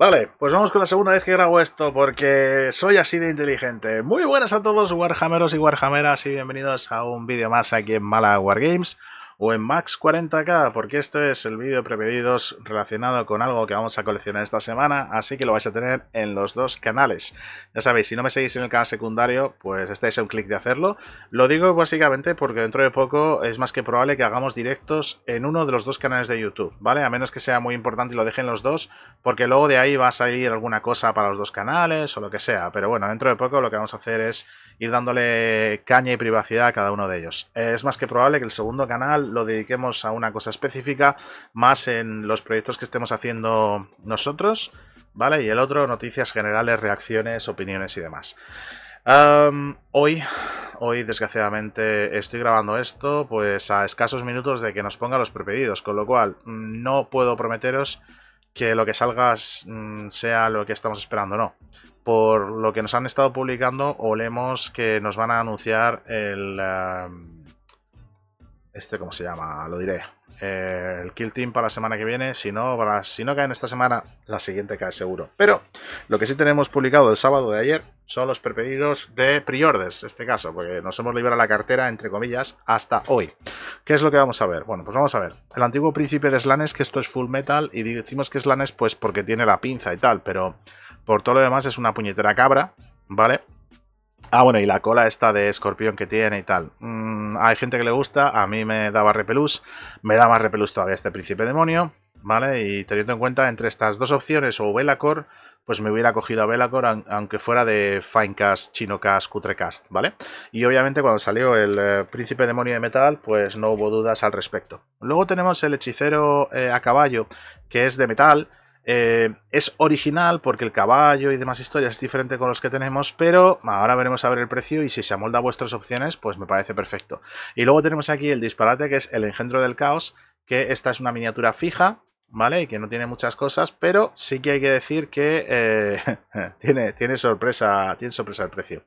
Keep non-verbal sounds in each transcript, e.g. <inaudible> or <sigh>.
Vale, pues vamos con la segunda vez que grabo esto porque soy así de inteligente. Muy buenas a todos, Warhammeros y Warhameras, y bienvenidos a un vídeo más aquí en Mala Wargames. Games o en Max 40K, porque este es el vídeo prepedidos relacionado con algo que vamos a coleccionar esta semana, así que lo vais a tener en los dos canales. Ya sabéis, si no me seguís en el canal secundario, pues estáis a un clic de hacerlo. Lo digo básicamente porque dentro de poco es más que probable que hagamos directos en uno de los dos canales de YouTube, ¿vale? A menos que sea muy importante y lo dejen los dos, porque luego de ahí va a salir alguna cosa para los dos canales o lo que sea. Pero bueno, dentro de poco lo que vamos a hacer es ir dándole caña y privacidad a cada uno de ellos. Es más que probable que el segundo canal lo dediquemos a una cosa específica, más en los proyectos que estemos haciendo nosotros, ¿vale? Y el otro, noticias generales, reacciones, opiniones y demás. hoy, hoy desgraciadamente estoy grabando esto pues a escasos minutos de que nos ponga los prepedidos, con lo cual mm, no puedo prometeros que lo que salga mm, sea lo que estamos esperando, no. Por lo que nos han estado publicando, olemos que nos van a anunciar el... Eh, este, ¿cómo se llama? Lo diré. Eh, el Kill Team para la semana que viene. Si no, si no caen esta semana, la siguiente cae seguro. Pero lo que sí tenemos publicado el sábado de ayer son los prepedidos de Priordes este caso, porque nos hemos liberado la cartera, entre comillas, hasta hoy. ¿Qué es lo que vamos a ver? Bueno, pues vamos a ver. El antiguo príncipe de Slanes, que esto es full metal, y decimos que es Slanes, pues porque tiene la pinza y tal, pero por todo lo demás es una puñetera cabra, ¿vale? Ah, bueno, y la cola esta de escorpión que tiene y tal. Mm, hay gente que le gusta, a mí me daba repelús, me da más repelús todavía este príncipe demonio, ¿vale? Y teniendo en cuenta entre estas dos opciones o Velacor, pues me hubiera cogido a Velacor aunque fuera de Finecast, Chinocast, Cutrecast, ¿vale? Y obviamente cuando salió el eh, Príncipe Demonio de Metal, pues no hubo dudas al respecto. Luego tenemos el Hechicero eh, a Caballo, que es de metal, eh, es original porque el caballo y demás historias es diferente con los que tenemos, pero ahora veremos a ver el precio y si se amolda a vuestras opciones, pues me parece perfecto. Y luego tenemos aquí el disparate que es el engendro del caos, que esta es una miniatura fija, ¿vale? Y que no tiene muchas cosas, pero sí que hay que decir que eh, <laughs> tiene, tiene, sorpresa, tiene sorpresa el precio.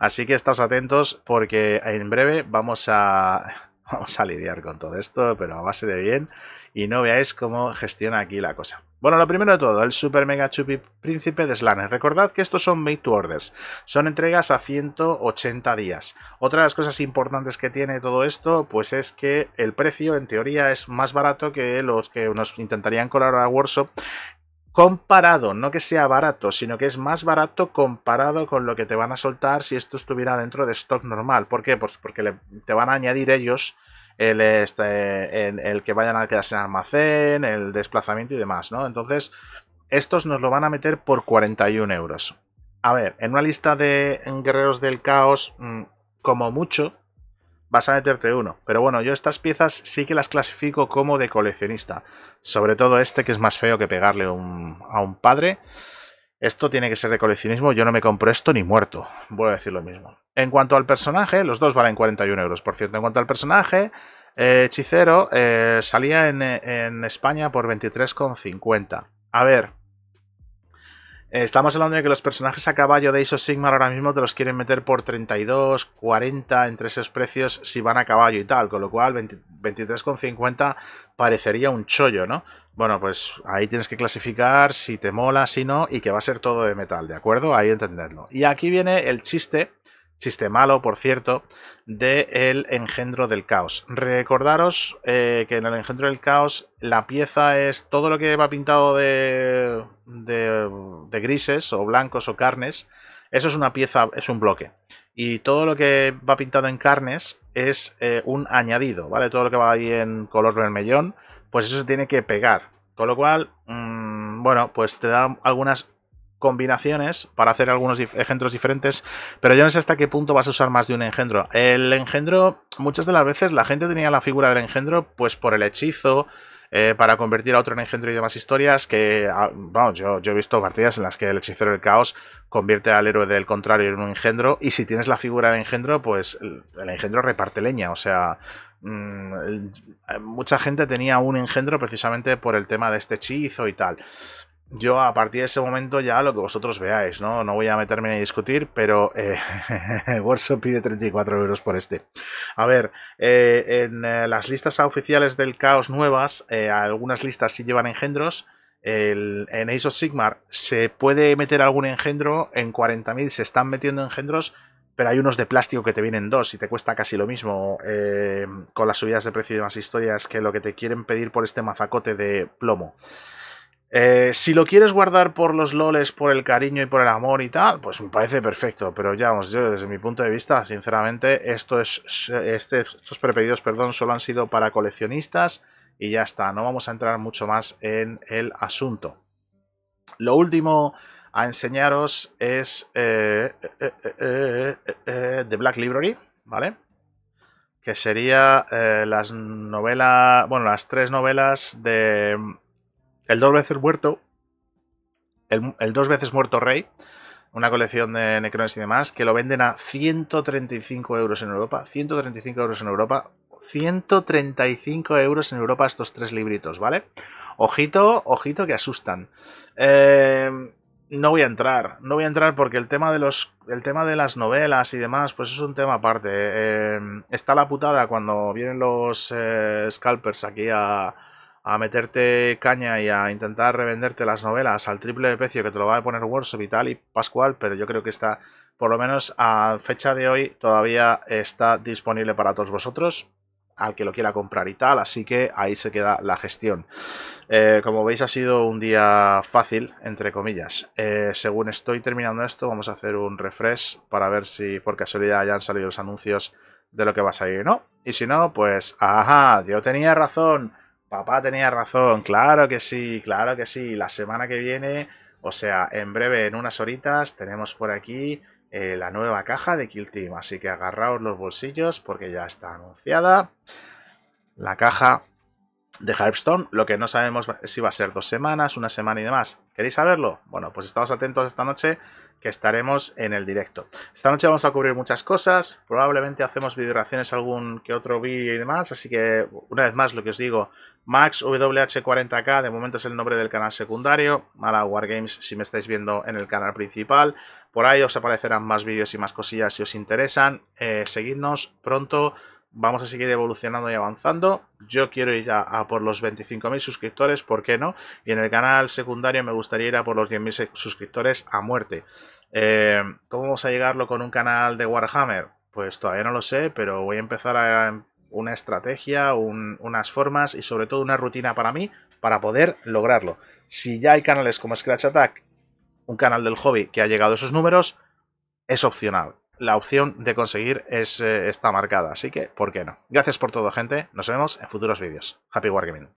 Así que estáos atentos porque en breve vamos a, <laughs> vamos a lidiar con todo esto, pero a base de bien y no veáis cómo gestiona aquí la cosa. Bueno, lo primero de todo, el Super Mega Chupi Príncipe de Slanes. Recordad que estos son made to orders, son entregas a 180 días. Otra de las cosas importantes que tiene todo esto, pues es que el precio en teoría es más barato que los que nos intentarían colar a Workshop comparado, no que sea barato, sino que es más barato comparado con lo que te van a soltar si esto estuviera dentro de stock normal. ¿Por qué? Pues porque te van a añadir ellos este, el, que vayan a quedarse en almacén, el desplazamiento y demás, ¿no? Entonces, estos nos lo van a meter por 41 euros. A ver, en una lista de guerreros del caos, mm, como mucho, vas a meterte uno. Pero bueno, yo estas piezas sí que las clasifico como de coleccionista. Sobre todo este que es más feo que pegarle a un padre. Esto tiene que ser de coleccionismo, yo no me compro esto ni muerto. Voy a decir lo mismo. En cuanto al personaje, los dos valen 41 euros, por cierto. En cuanto al personaje, eh, Hechicero eh, salía en, eh, en España por 23,50. A ver, eh, estamos hablando de que los personajes a caballo de Iso Sigmar ahora mismo te los quieren meter por 32, 40 entre esos precios si van a caballo y tal, con lo cual 23,50 parecería un chollo, ¿no? Bueno, pues ahí tienes que clasificar si te mola, si no, y que va a ser todo de metal, ¿de acuerdo? Ahí entenderlo. Y aquí viene el chiste malo por cierto, de El Engendro del Caos. Recordaros eh, que en El Engendro del Caos la pieza es todo lo que va pintado de, de, grises o blancos o carnes. Eso es una pieza, es un bloque. Y todo lo que va pintado en carnes es eh, un añadido, ¿vale? Todo lo que va ahí en color vermellón, pues eso se tiene que pegar. Con lo cual, mm, bueno, pues te da algunas combinaciones para hacer algunos ejemplos diferentes, pero yo no sé hasta qué punto vas a usar más de un engendro. El engendro, muchas de las veces la gente tenía la figura del engendro pues por el hechizo, eh, para convertir a otro en engendro y demás historias que, ah, yo, he visto partidas en las que el hechicero del caos convierte al héroe del contrario en un engendro y si tienes la figura del engendro, pues el engendro reparte leña, o sea... Mm, mucha gente tenía un engendro precisamente por el tema de este hechizo y tal yo a partir de ese momento ya lo que vosotros veáis, ¿no? No voy a meterme a discutir, pero eh, <laughs> pide 34 euros por este. A ver, eh, en eh, las listas oficiales del caos nuevas, eh, algunas listas sí llevan engendros. en Ace of Sigmar se puede meter algún engendro, en 40.000 se están metiendo engendros, pero hay unos de plástico que te vienen dos y te cuesta casi lo mismo con las subidas de precio y demás historias que lo que te quieren pedir por este mazacote de plomo. Eh, si lo quieres guardar por los loles, por el cariño y por el amor y tal, pues me parece perfecto. Pero ya, vamos, yo desde mi punto de vista, sinceramente, esto este, estos prepedidos, perdón, solo han sido para coleccionistas y ya está. No vamos a entrar mucho más en el asunto. Lo último a enseñaros es eh, eh, The Black Library, ¿vale? Que sería las novelas, bueno, las tres novelas de el dos veces muerto. El, dos veces muerto rey. Una colección de necrones y demás. Que lo venden a 135 euros en Europa. 135 euros en Europa. 135 euros en Europa estos tres libritos, ¿vale? Ojito, ojito que asustan. Eh, no voy a entrar, no voy a entrar porque el tema de los, el tema de las novelas y demás, pues es un tema aparte. Eh, está la putada cuando vienen los eh, scalpers aquí a, a meterte caña y a intentar revenderte las novelas al triple de precio que te lo va a poner Warshop y tal y Pascual, pero yo creo que está, por lo menos a fecha de hoy, todavía está disponible para todos vosotros al que lo quiera comprar y tal, así que ahí se queda la gestión. Eh, como veis ha sido un día fácil, entre comillas. Eh, según estoy terminando esto, vamos a hacer un refresh para ver si por casualidad hayan salido los anuncios de lo que va a salir, ¿no? Y si no, pues, ajá, yo tenía razón, Papá tenía razón, claro que sí, claro que sí. La semana que viene, o sea, en breve, en unas horitas, tenemos por aquí eh, la nueva caja de Kill Team. Así que agarraos los bolsillos porque ya está anunciada la caja de Hearthstone. Lo que no sabemos es si va a ser dos semanas, una semana y demás. ¿Queréis saberlo? Bueno, pues estamos atentos esta noche que estaremos en el directo. Esta noche vamos a cubrir muchas cosas, probablemente hacemos videoraciones algún que otro vídeo y demás, así que una vez más lo que os digo, Max WH40K de momento es el nombre del canal secundario, Mala Games si me estáis viendo en el canal principal, por ahí os aparecerán más vídeos y más cosillas si os interesan, eh, seguidnos pronto vamos a seguir evolucionando y avanzando. Yo quiero ir a por los 25.000 suscriptores, ¿por qué no? Y en el canal secundario me gustaría ir a por los 10.000 suscriptores a muerte. Eh, ¿Cómo vamos a llegarlo con un canal de Warhammer? Pues todavía no lo sé, pero voy a empezar a una estrategia, unas formas y sobre todo una rutina para mí para poder lograrlo. Si ya hay canales como Scratch Attack, un canal del hobby que ha llegado a esos números, es opcional la opción de conseguir es, eh, está marcada, así que, ¿por qué no? Gracias por todo, gente. Nos vemos en futuros vídeos. Happy Wargaming.